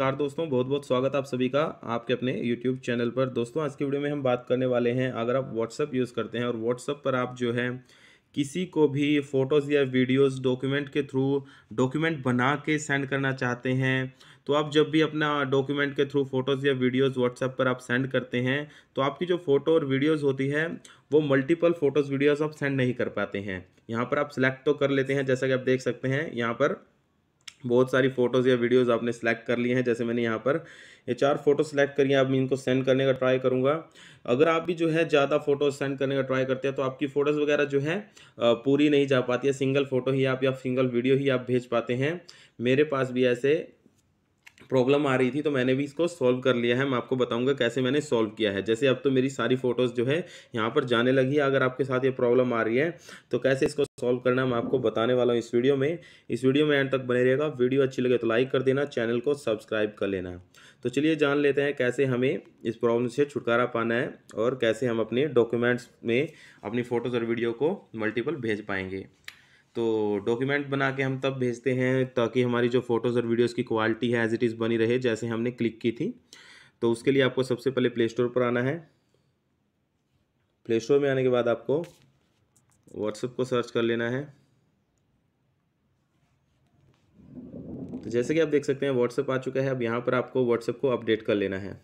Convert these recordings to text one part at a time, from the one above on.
नमस्कार दोस्तों बहुत बहुत स्वागत आप सभी का आपके अपने यूट्यूब चैनल पर दोस्तों आज की वीडियो में हम बात करने वाले हैं अगर आप व्हाट्सअप यूज़ करते हैं और व्हाट्सअप पर आप जो है किसी को भी फ़ोटोज़ या वीडियोस डॉक्यूमेंट के थ्रू डॉक्यूमेंट बना के सेंड करना चाहते हैं तो आप जब भी अपना डॉक्यूमेंट के थ्रू फ़ोटोज़ या वीडियोस व्हाट्सएप पर आप सेंड करते हैं तो आपकी जो फ़ोटो और वीडियोस होती है वो मल्टीपल फ़ोटोज़ वीडियोस आप सेंड नहीं कर पाते हैं यहाँ पर आप सिलेक्ट तो कर लेते हैं जैसा कि आप देख सकते हैं यहाँ पर बहुत सारी फ़ोटोज़ या वीडियोज़ आपने सेलेक्ट कर लिए हैं जैसे मैंने यहाँ पर ये चार फोटो सेलेक्ट करिए आप इनको सेंड करने का ट्राई करूँगा अगर आप भी जो है ज़्यादा फोटो सेंड करने का ट्राई करते हैं तो आपकी फ़ोटोज़ वगैरह जो है पूरी नहीं जा पाती है सिंगल फ़ोटो ही आप या सिंगल वीडियो ही आप भेज पाते हैं मेरे पास भी ऐसे प्रॉब्लम आ रही थी तो मैंने भी इसको सॉल्व कर लिया है मैं आपको बताऊँगा कैसे मैंने सॉल्व किया है जैसे अब तो मेरी सारी फ़ोटोज़ जो है यहाँ पर जाने लगी है अगर आपके साथ ये प्रॉब्लम आ रही है तो कैसे इसको सॉल्व करना मैं आपको बताने वाला हूँ इस वीडियो में इस वीडियो में एंड तक बने रहेगा वीडियो अच्छी लगे तो लाइक कर देना चैनल को सब्सक्राइब कर लेना तो चलिए जान लेते हैं कैसे हमें इस प्रॉब्लम से छुटकारा पाना है और कैसे हम अपने डॉक्यूमेंट्स में अपनी फ़ोटोज़ और वीडियो को मल्टीपल भेज पाएंगे तो डॉक्यूमेंट बना के हम तब भेजते हैं ताकि हमारी जो फ़ोटोज़ और वीडियोज़ की क्वालिटी है एज़ इट इज़ बनी रहे जैसे हमने क्लिक की थी तो उसके लिए आपको सबसे पहले प्ले स्टोर पर आना है प्ले स्टोर में आने के बाद आपको व्हाट्सएप को सर्च कर लेना है तो जैसे कि आप देख सकते हैं व्हाट्सएप आ चुका है अब यहाँ पर आपको व्हाट्सएप को अपडेट कर लेना है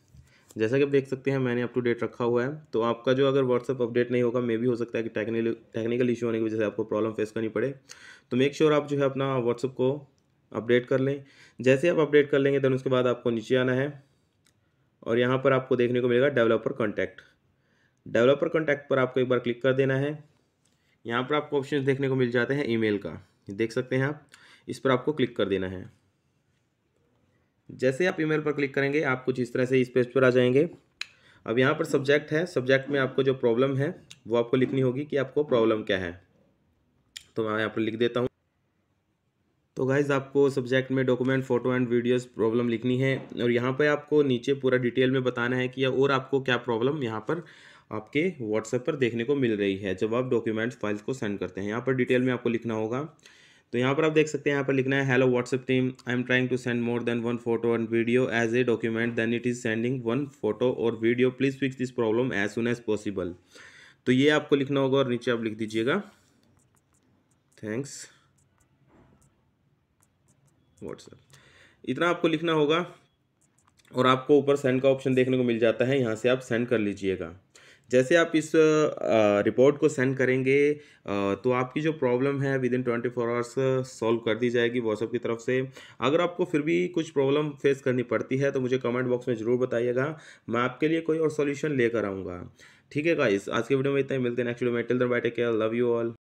जैसा कि आप देख सकते हैं मैंने अप टू डेट रखा हुआ है तो आपका जो अगर व्हाट्सअप अपडेट नहीं होगा मे भी हो सकता है कि टेक्निकल टेक्निकल इशू होने की वजह से आपको प्रॉब्लम फेस करनी पड़े तो मेक श्योर आप जो है अपना व्हाट्सअप को अपडेट कर लें जैसे आप अपडेट कर लेंगे देन उसके बाद आपको नीचे आना है और यहाँ पर आपको देखने को मिलेगा डेवलपर कॉन्टैक्ट डेवलपर कॉन्टैक्ट पर आपको एक बार क्लिक कर देना है यहाँ पर आपको ऑप्शन देखने को मिल जाते हैं ई का देख सकते हैं आप इस पर आपको क्लिक कर देना है जैसे आप ईमेल पर क्लिक करेंगे आप कुछ इस तरह से इस पेज पर आ जाएंगे अब यहाँ पर सब्जेक्ट है सब्जेक्ट में आपको जो प्रॉब्लम है वो आपको लिखनी होगी कि आपको प्रॉब्लम क्या है तो मैं यहाँ पर लिख देता हूँ तो गाइज़ आपको सब्जेक्ट में document photo and videos problem लिखनी है और यहाँ पर आपको नीचे पूरा डिटेल में बताना है कि और आपको क्या प्रॉब्लम यहाँ पर आपके व्हाट्सएप पर देखने को मिल रही है जब आप डॉक्यूमेंट फाइल्स को सेंड करते हैं यहाँ पर डिटेल में आपको लिखना होगा तो यहाँ पर आप देख सकते हैं यहाँ पर लिखना है hello WhatsApp team I am trying to send more than one photo and video as a document then it is sending one photo और video please fix this problem as soon as possible तो ये आपको लिखना होगा और नीचे आप लिख दीजिएगा थैंक्स व्हाट्सएप इतना आपको लिखना होगा और आपको ऊपर सेंड का ऑप्शन देखने को मिल जाता है यहाँ से आप सेंड कर लीजिएगा जैसे आप इस रिपोर्ट को सेंड करेंगे तो आपकी जो प्रॉब्लम है within twenty four hours solve कर दी जाएगी व्हाट्सअप की तरफ से अगर आपको फिर भी कुछ प्रॉब्लम फेस करनी पड़ती है तो मुझे कमेंट बॉक्स में ज़रूर बताइएगा मैं आपके लिए कोई और सोल्यूशन लेकर आऊँगा ठीक है गाइस आज के वीडियो में इतना ही मिलते हैं नेक्स्ट वीडियो में टिल दर बैठे केयर लव यू ऑल